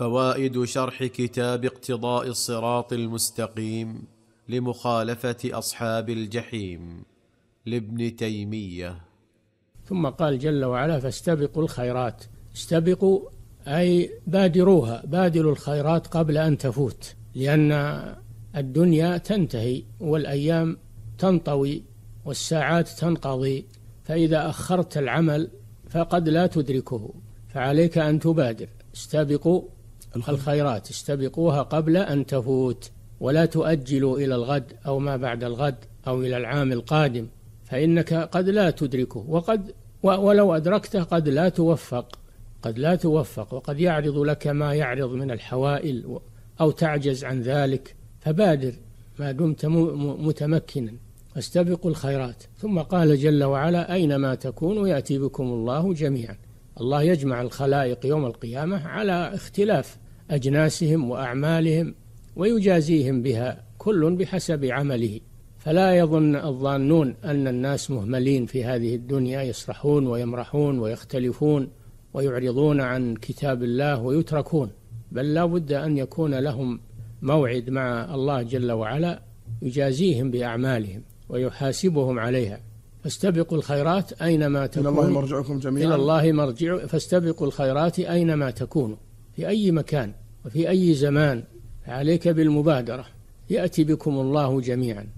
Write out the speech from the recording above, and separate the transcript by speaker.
Speaker 1: فوائد شرح كتاب اقتضاء الصراط المستقيم لمخالفه اصحاب الجحيم لابن تيميه
Speaker 2: ثم قال جل وعلا فاستبقوا الخيرات استبقوا اي بادروها بادروا الخيرات قبل ان تفوت لان الدنيا تنتهي والايام تنطوي والساعات تنقضي فاذا اخرت العمل فقد لا تدركه فعليك ان تبادر استبقوا الخيرات استبقوها قبل أن تفوت ولا تؤجلوا إلى الغد أو ما بعد الغد أو إلى العام القادم فإنك قد لا تدركه وقد ولو أدركته قد لا توفق قد لا توفق وقد يعرض لك ما يعرض من الحوائل أو تعجز عن ذلك فبادر ما دمت متمكنا استبقوا الخيرات ثم قال جل وعلا أينما تكونوا يأتي بكم الله جميعا الله يجمع الخلائق يوم القيامة على اختلاف أجناسهم وأعمالهم ويجازيهم بها كل بحسب عمله فلا يظن الظانون أن الناس مهملين في هذه الدنيا يسرحون ويمرحون ويختلفون ويعرضون عن كتاب الله ويتركون بل لا بد أن يكون لهم موعد مع الله جل وعلا يجازيهم بأعمالهم ويحاسبهم عليها فاستبقوا الخيرات أينما تكون إلى الله مرجعكم جميعا إلى الله مرجع فاستبقوا الخيرات أينما تكونوا في أي مكان وفي أي زمان عليك بالمبادرة يأتي بكم الله جميعا